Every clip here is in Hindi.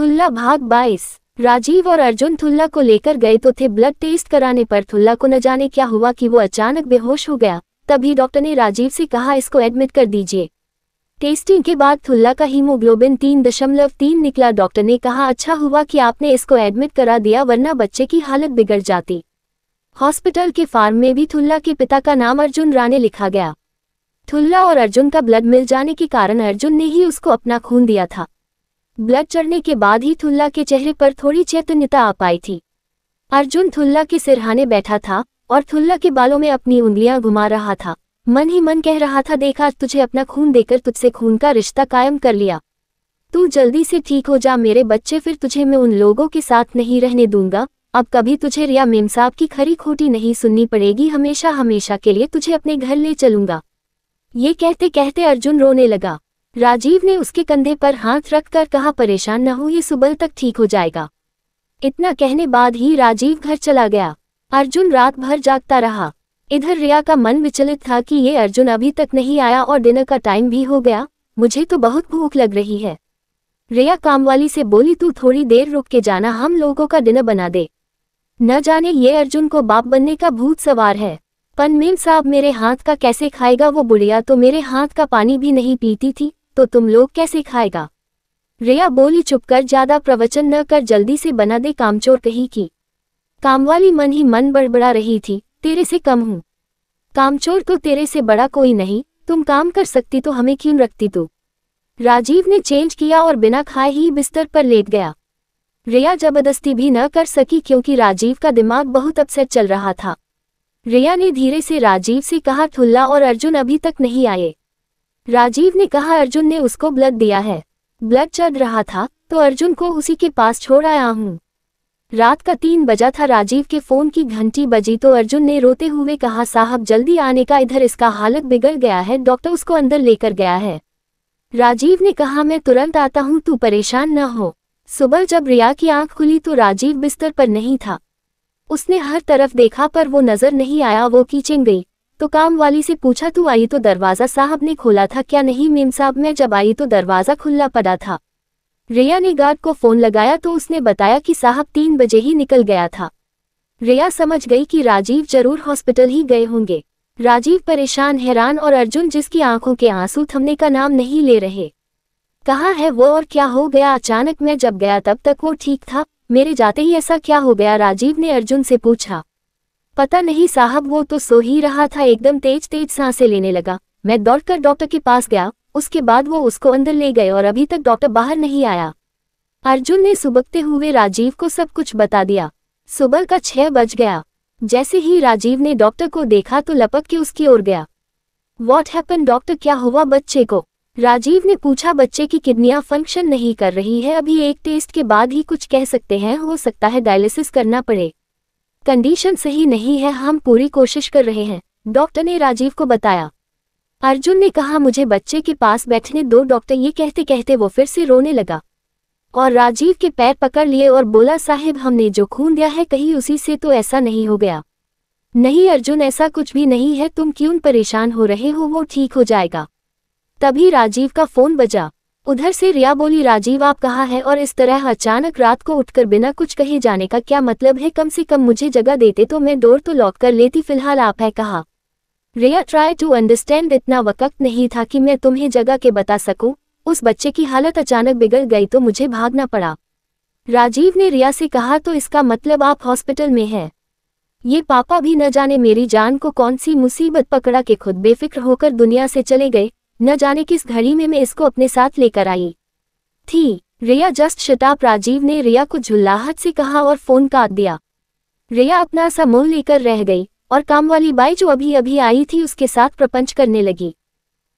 थुल्ला भाग 22 राजीव और अर्जुन थुल्ला को लेकर गए तो थे ब्लड टेस्ट कराने पर थुल्ला को न जाने क्या हुआ कि वो अचानक बेहोश हो गया तभी डॉक्टर ने राजीव से कहा इसको एडमिट कर दीजिए टेस्टिंग के बाद थुल्ला का हीमोग्लोबिन तीन दशमलव तीन निकला डॉक्टर ने कहा अच्छा हुआ कि आपने इसको एडमिट करा दिया वरना बच्चे की हालत बिगड़ जाती हॉस्पिटल के फार्म में भी थुल्ला के पिता का नाम अर्जुन राणे लिखा गया थुल्ला और अर्जुन का ब्लड मिल जाने के कारण अर्जुन ने ही उसको अपना खून दिया था ब्लड चढ़ने के बाद ही थुल्ला के चेहरे पर थोड़ी चैतन्यता आ पाई थी अर्जुन थुल्ला के सिरहाने बैठा था और थुल्ला के बालों में अपनी उंगलियां घुमा रहा था मन ही मन कह रहा था देखा तुझे अपना खून देकर तुझसे खून का रिश्ता कायम कर लिया तू जल्दी से ठीक हो जा मेरे बच्चे फिर तुझे मैं उन लोगों के साथ नहीं रहने दूंगा अब कभी तुझे रिया मेम साहब की खरी खोटी नहीं सुननी पड़ेगी हमेशा हमेशा के लिए तुझे अपने घर ले चलूंगा ये कहते कहते अर्जुन रोने लगा राजीव ने उसके कंधे पर हाथ रखकर कहा परेशान न हो ये सुबह तक ठीक हो जाएगा इतना कहने बाद ही राजीव घर चला गया अर्जुन रात भर जागता रहा इधर रिया का मन विचलित था कि ये अर्जुन अभी तक नहीं आया और डिनर का टाइम भी हो गया मुझे तो बहुत भूख लग रही है रिया कामवाली से बोली तू थोड़ी देर रुक के जाना हम लोगों का डिनर बना दे न जाने ये अर्जुन को बाप बनने का भूत सवार है पनमेम साहब मेरे हाथ का कैसे खाएगा वो बुढ़िया तो मेरे हाथ का पानी भी नहीं पीती थी तो तुम लोग कैसे खाएगा रिया बोली चुप कर ज्यादा प्रवचन न कर जल्दी से बना दे कामचोर कही की कामवाली मन ही मन बड़बड़ा रही थी तेरे से कम हूँ कामचोर तो तेरे से बड़ा कोई नहीं तुम काम कर सकती तो हमें क्यों रखती तू राजीव ने चेंज किया और बिना खाए ही बिस्तर पर लेट गया रिया जबरदस्ती भी न कर सकी क्योंकि राजीव का दिमाग बहुत अपसेट चल रहा था रिया ने धीरे से राजीव से कहा ठुल्ला और अर्जुन अभी तक नहीं आए राजीव ने कहा अर्जुन ने उसको ब्लड दिया है ब्लड चढ़ रहा था तो अर्जुन को उसी के पास छोड़ आया हूँ रात का तीन बजा था राजीव के फोन की घंटी बजी तो अर्जुन ने रोते हुए कहा साहब जल्दी आने का इधर इसका हालत बिगड़ गया है डॉक्टर उसको अंदर लेकर गया है राजीव ने कहा मैं तुरंत आता हूँ तू परेशान न हो सुबह जब रिया की आंख खुली तो राजीव बिस्तर पर नहीं था उसने हर तरफ देखा पर वो नजर नहीं आया वो कीचिंग गई तो काम वाली से पूछा तू आई तो दरवाज़ा साहब ने खोला था क्या नहीं मेम साहब मैं जब आई तो दरवाज़ा खुला पड़ा था रिया ने गार्ड को फ़ोन लगाया तो उसने बताया कि साहब तीन बजे ही निकल गया था रिया समझ गई कि राजीव जरूर हॉस्पिटल ही गए होंगे राजीव परेशान हैरान और अर्जुन जिसकी आंखों के आंसू थमने का नाम नहीं ले रहे कहा है वो और क्या हो गया अचानक मैं जब गया तब तक वो ठीक था मेरे जाते ही ऐसा क्या हो गया राजीव ने अर्जुन से पूछा पता नहीं साहब वो तो सो ही रहा था एकदम तेज तेज सांसें लेने लगा मैं दौड़कर डॉक्टर के पास गया उसके बाद वो उसको अंदर ले गए और अभी तक डॉक्टर बाहर नहीं आया अर्जुन ने सुबकते हुए राजीव को सब कुछ बता दिया सुबह का छह बज गया जैसे ही राजीव ने डॉक्टर को देखा तो लपक के उसकी ओर गया वॉट हैपन डॉक्टर क्या हुआ बच्चे को राजीव ने पूछा बच्चे की किडनियां फंक्शन नहीं कर रही है अभी एक टेस्ट के बाद ही कुछ कह सकते हैं हो सकता है डायलिसिस करना पड़े कंडीशन सही नहीं है हम पूरी कोशिश कर रहे हैं डॉक्टर ने राजीव को बताया अर्जुन ने कहा मुझे बच्चे के पास बैठने दो डॉक्टर ये कहते कहते वो फिर से रोने लगा और राजीव के पैर पकड़ लिए और बोला साहिब हमने जो खून दिया है कहीं उसी से तो ऐसा नहीं हो गया नहीं अर्जुन ऐसा कुछ भी नहीं है तुम क्यों परेशान हो रहे हो वो ठीक हो जाएगा तभी राजीव का फोन बजा उधर से रिया बोली राजीव आप कहा है और इस तरह अचानक रात को उठकर बिना कुछ कहे जाने का क्या मतलब है कम से कम मुझे जगह देते तो मैं डोर तो लॉक कर लेती फिलहाल आप है कहा रिया ट्राई टू अंडरस्टैंड इतना वक्त नहीं था कि मैं तुम्हें जगह के बता सकूं उस बच्चे की हालत अचानक बिगड़ गई तो मुझे भागना पड़ा राजीव ने रिया से कहा तो इसका मतलब आप हॉस्पिटल में हैं ये पापा भी न जाने मेरी जान को कौन सी मुसीबत पकड़ा के खुद बेफिक्र होकर दुनिया से चले गए न जाने किस घड़ी में मैं इसको अपने साथ लेकर आई थी रिया जस्ट शताब राजीव ने रिया को झुल्लाहट से कहा और फोन काट दिया रिया अपना सा मुंह लेकर रह गई और काम वाली बाई जो अभी अभी आई थी उसके साथ प्रपंच करने लगी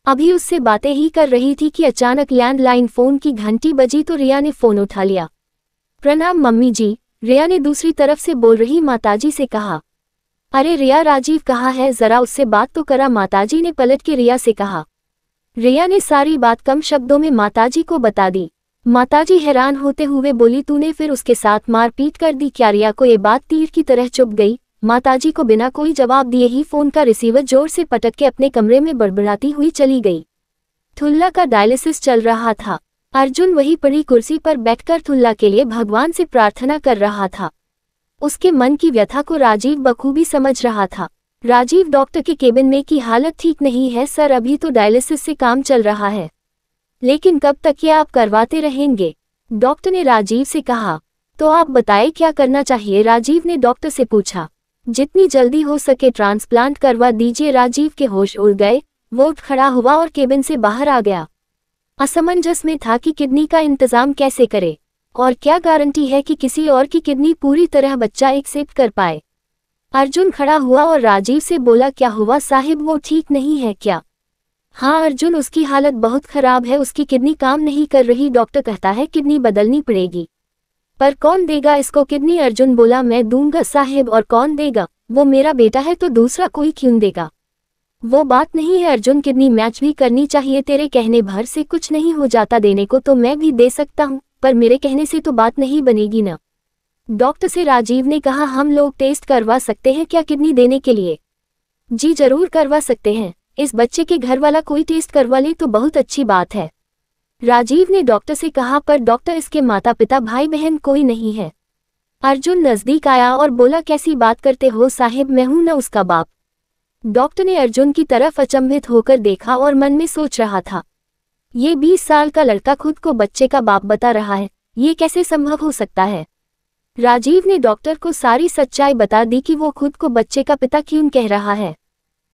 अभी उससे बातें ही कर रही थी कि अचानक लैंडलाइन फोन की घंटी बजी तो रिया ने फोन उठा लिया प्रणाम मम्मी जी रिया ने दूसरी तरफ से बोल रही माताजी से कहा अरे रिया राजीव कहा है जरा उससे बात तो करा माताजी ने पलट के रिया से कहा रिया ने सारी बात कम शब्दों में माताजी को बता दी माताजी हैरान होते हुए बोली तूने फिर उसके साथ मारपीट कर दी क्या रिया को ये बात तीर की तरह चुप गई माताजी को बिना कोई जवाब दिए ही फोन का रिसीवर जोर से पटक के अपने कमरे में बड़बड़ाती हुई चली गई थुल्ला का डायलिसिस चल रहा था अर्जुन वही पड़ी कुर्सी पर बैठकर थुल्ला के लिए भगवान से प्रार्थना कर रहा था उसके मन की व्यथा को राजीव बखूबी समझ रहा था राजीव डॉक्टर के केबिन में की हालत ठीक नहीं है सर अभी तो डायलिसिस से काम चल रहा है लेकिन कब तक ये आप करवाते रहेंगे डॉक्टर ने राजीव से कहा तो आप बताए क्या करना चाहिए राजीव ने डॉक्टर से पूछा जितनी जल्दी हो सके ट्रांसप्लांट करवा दीजिए राजीव के होश उड़ गए वो उठ खड़ा हुआ और केबिन से बाहर आ गया असमंजस में था कि किडनी का इंतजाम कैसे करे और क्या गारंटी है कि किसी और की किडनी पूरी तरह बच्चा एक्सेप्ट कर पाए अर्जुन खड़ा हुआ और राजीव से बोला क्या हुआ साहिब वो ठीक नहीं है क्या हाँ अर्जुन उसकी हालत बहुत खराब है उसकी किडनी काम नहीं कर रही डॉक्टर कहता है किडनी बदलनी पड़ेगी पर कौन देगा इसको किडनी अर्जुन बोला मैं दूंगा साहिब और कौन देगा वो मेरा बेटा है तो दूसरा कोई क्यों देगा वो बात नहीं है अर्जुन किडनी मैच भी करनी चाहिए तेरे कहने भर से कुछ नहीं हो जाता देने को तो मैं भी दे सकता हूँ पर मेरे कहने से तो बात नहीं बनेगी ना डॉक्टर से राजीव ने कहा हम लोग टेस्ट करवा सकते हैं क्या किडनी देने के लिए जी जरूर करवा सकते हैं इस बच्चे के घर वाला कोई टेस्ट करवा ले तो बहुत अच्छी बात है राजीव ने डॉक्टर से कहा पर डॉक्टर इसके माता पिता भाई बहन कोई नहीं है अर्जुन नज़दीक आया और बोला कैसी बात करते हो साहिब मैं हूं न उसका बाप डॉक्टर ने अर्जुन की तरफ अचंभित होकर देखा और मन में सोच रहा था ये बीस साल का लड़का खुद को बच्चे का बाप बता रहा है ये कैसे संभव हो सकता है राजीव ने डॉक्टर को सारी सच्चाई बता दी कि वो खुद को बच्चे का पिता क्यों कह रहा है